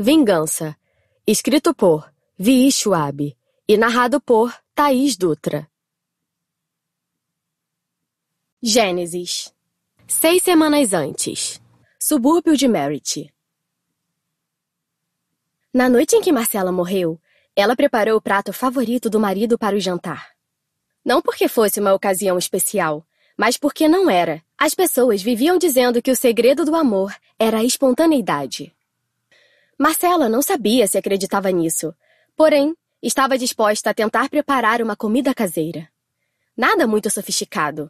Vingança. Escrito por Vi Schwab e narrado por Thaís Dutra. Gênesis. Seis semanas antes. Subúrbio de Merritt. Na noite em que Marcela morreu, ela preparou o prato favorito do marido para o jantar. Não porque fosse uma ocasião especial, mas porque não era. As pessoas viviam dizendo que o segredo do amor era a espontaneidade. Marcela não sabia se acreditava nisso, porém, estava disposta a tentar preparar uma comida caseira. Nada muito sofisticado.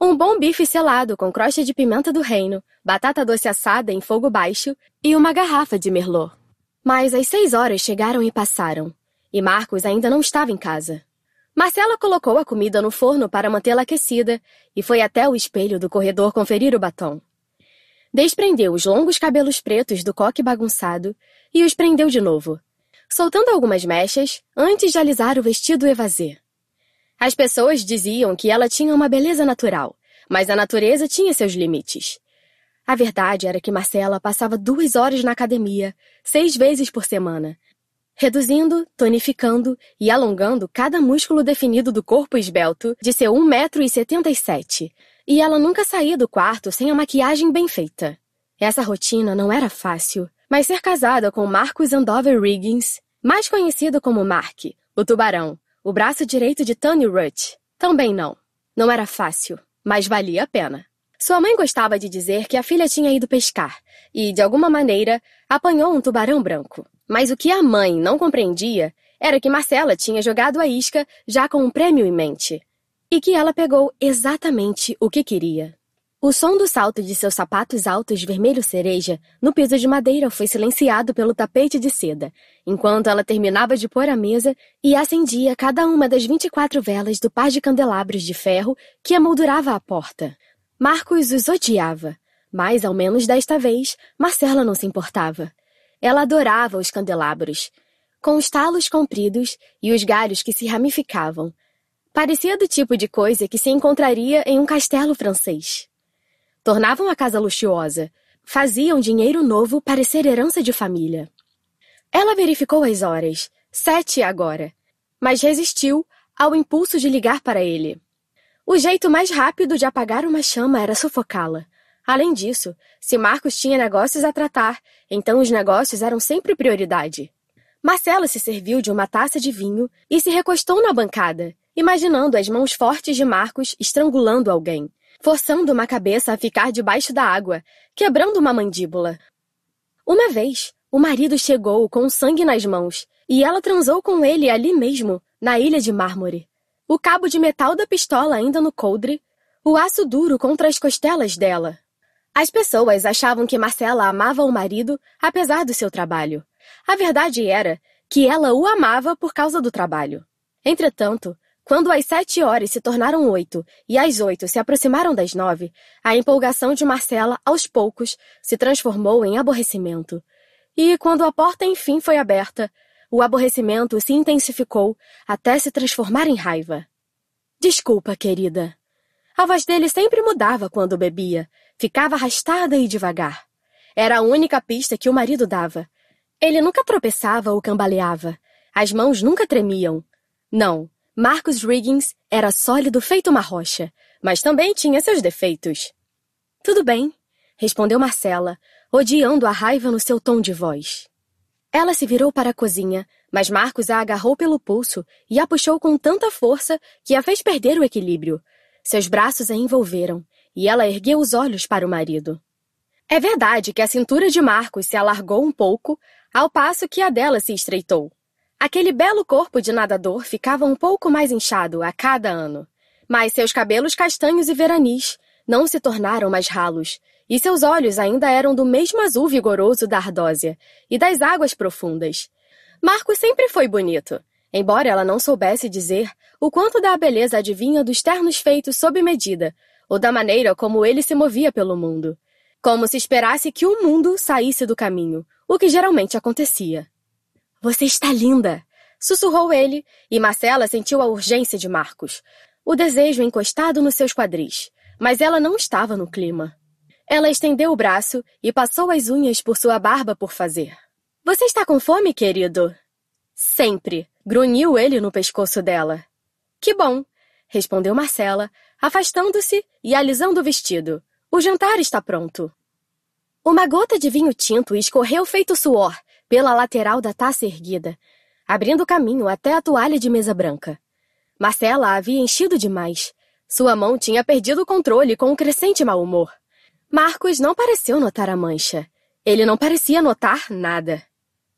Um bom bife selado com crosta de pimenta do reino, batata doce assada em fogo baixo e uma garrafa de merlot. Mas as seis horas chegaram e passaram, e Marcos ainda não estava em casa. Marcela colocou a comida no forno para mantê-la aquecida e foi até o espelho do corredor conferir o batom. Desprendeu os longos cabelos pretos do coque bagunçado e os prendeu de novo, soltando algumas mechas antes de alisar o vestido evasê. As pessoas diziam que ela tinha uma beleza natural, mas a natureza tinha seus limites. A verdade era que Marcela passava duas horas na academia, seis vezes por semana, reduzindo, tonificando e alongando cada músculo definido do corpo esbelto de seu 1,77m, e ela nunca saía do quarto sem a maquiagem bem feita. Essa rotina não era fácil, mas ser casada com Marcos Andover Riggins, mais conhecido como Mark, o tubarão, o braço direito de Tony Rutt, também não. Não era fácil, mas valia a pena. Sua mãe gostava de dizer que a filha tinha ido pescar e, de alguma maneira, apanhou um tubarão branco. Mas o que a mãe não compreendia era que Marcela tinha jogado a isca já com um prêmio em mente. E que ela pegou exatamente o que queria. O som do salto de seus sapatos altos vermelho cereja no piso de madeira foi silenciado pelo tapete de seda, enquanto ela terminava de pôr a mesa e acendia cada uma das 24 velas do par de candelabros de ferro que emoldurava a porta. Marcos os odiava, mas ao menos desta vez Marcela não se importava. Ela adorava os candelabros, com os talos compridos e os galhos que se ramificavam, Parecia do tipo de coisa que se encontraria em um castelo francês. Tornavam a casa luxuosa, faziam dinheiro novo parecer herança de família. Ela verificou as horas, sete agora, mas resistiu ao impulso de ligar para ele. O jeito mais rápido de apagar uma chama era sufocá-la. Além disso, se Marcos tinha negócios a tratar, então os negócios eram sempre prioridade. Marcela se serviu de uma taça de vinho e se recostou na bancada, imaginando as mãos fortes de Marcos estrangulando alguém, forçando uma cabeça a ficar debaixo da água, quebrando uma mandíbula. Uma vez, o marido chegou com sangue nas mãos e ela transou com ele ali mesmo, na Ilha de Mármore. O cabo de metal da pistola ainda no coldre, o aço duro contra as costelas dela. As pessoas achavam que Marcela amava o marido, apesar do seu trabalho. A verdade era que ela o amava por causa do trabalho. Entretanto, quando as sete horas se tornaram oito e as oito se aproximaram das nove, a empolgação de Marcela, aos poucos, se transformou em aborrecimento. E quando a porta enfim foi aberta, o aborrecimento se intensificou até se transformar em raiva. Desculpa, querida. A voz dele sempre mudava quando bebia, ficava arrastada e devagar. Era a única pista que o marido dava. Ele nunca tropeçava ou cambaleava. As mãos nunca tremiam. Não, Marcus Riggins era sólido feito uma rocha, mas também tinha seus defeitos. Tudo bem, respondeu Marcela, odiando a raiva no seu tom de voz. Ela se virou para a cozinha, mas Marcos a agarrou pelo pulso e a puxou com tanta força que a fez perder o equilíbrio. Seus braços a envolveram e ela ergueu os olhos para o marido. É verdade que a cintura de Marcos se alargou um pouco, ao passo que a dela se estreitou. Aquele belo corpo de nadador ficava um pouco mais inchado a cada ano, mas seus cabelos castanhos e veranis não se tornaram mais ralos, e seus olhos ainda eram do mesmo azul vigoroso da ardósia e das águas profundas. Marcos sempre foi bonito, embora ela não soubesse dizer o quanto da beleza adivinha dos ternos feitos sob medida, ou da maneira como ele se movia pelo mundo. Como se esperasse que o mundo saísse do caminho, o que geralmente acontecia. Você está linda! Sussurrou ele, e Marcela sentiu a urgência de Marcos, o desejo encostado nos seus quadris. Mas ela não estava no clima. Ela estendeu o braço e passou as unhas por sua barba por fazer. Você está com fome, querido? Sempre, grunhiu ele no pescoço dela. Que bom, respondeu Marcela, afastando-se e alisando o vestido. O jantar está pronto. Uma gota de vinho tinto escorreu feito suor pela lateral da taça erguida, abrindo caminho até a toalha de mesa branca. Marcela havia enchido demais. Sua mão tinha perdido o controle com um crescente mau humor. Marcos não pareceu notar a mancha. Ele não parecia notar nada.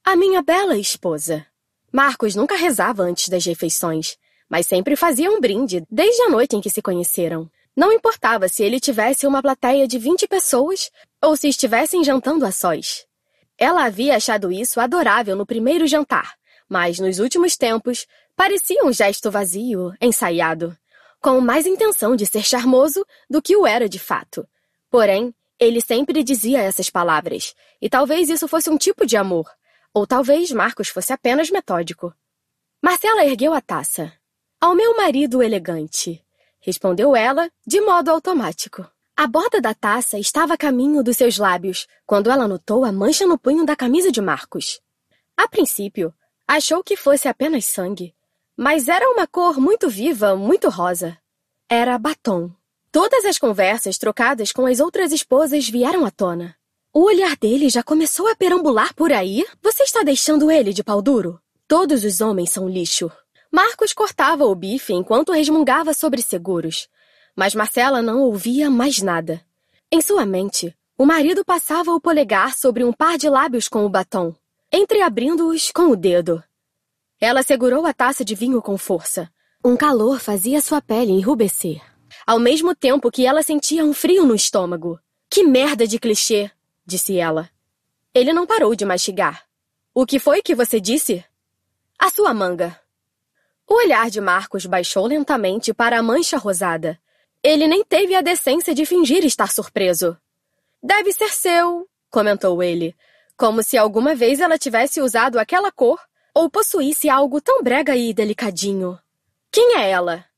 A minha bela esposa. Marcos nunca rezava antes das refeições, mas sempre fazia um brinde desde a noite em que se conheceram. Não importava se ele tivesse uma plateia de 20 pessoas ou se estivessem jantando a sós. Ela havia achado isso adorável no primeiro jantar, mas nos últimos tempos parecia um gesto vazio, ensaiado, com mais intenção de ser charmoso do que o era de fato. Porém, ele sempre dizia essas palavras, e talvez isso fosse um tipo de amor, ou talvez Marcos fosse apenas metódico. Marcela ergueu a taça. Ao meu marido elegante, respondeu ela de modo automático. A borda da taça estava a caminho dos seus lábios quando ela notou a mancha no punho da camisa de Marcos. A princípio, achou que fosse apenas sangue, mas era uma cor muito viva, muito rosa. Era batom. Todas as conversas trocadas com as outras esposas vieram à tona. O olhar dele já começou a perambular por aí? Você está deixando ele de pau duro? Todos os homens são lixo. Marcos cortava o bife enquanto resmungava sobre seguros. Mas Marcela não ouvia mais nada. Em sua mente, o marido passava o polegar sobre um par de lábios com o batom, entreabrindo-os com o dedo. Ela segurou a taça de vinho com força. Um calor fazia sua pele enrubescer, ao mesmo tempo que ela sentia um frio no estômago. Que merda de clichê! disse ela. Ele não parou de mastigar. O que foi que você disse? A sua manga. O olhar de Marcos baixou lentamente para a mancha rosada, ele nem teve a decência de fingir estar surpreso. Deve ser seu, comentou ele, como se alguma vez ela tivesse usado aquela cor ou possuísse algo tão brega e delicadinho. Quem é ela?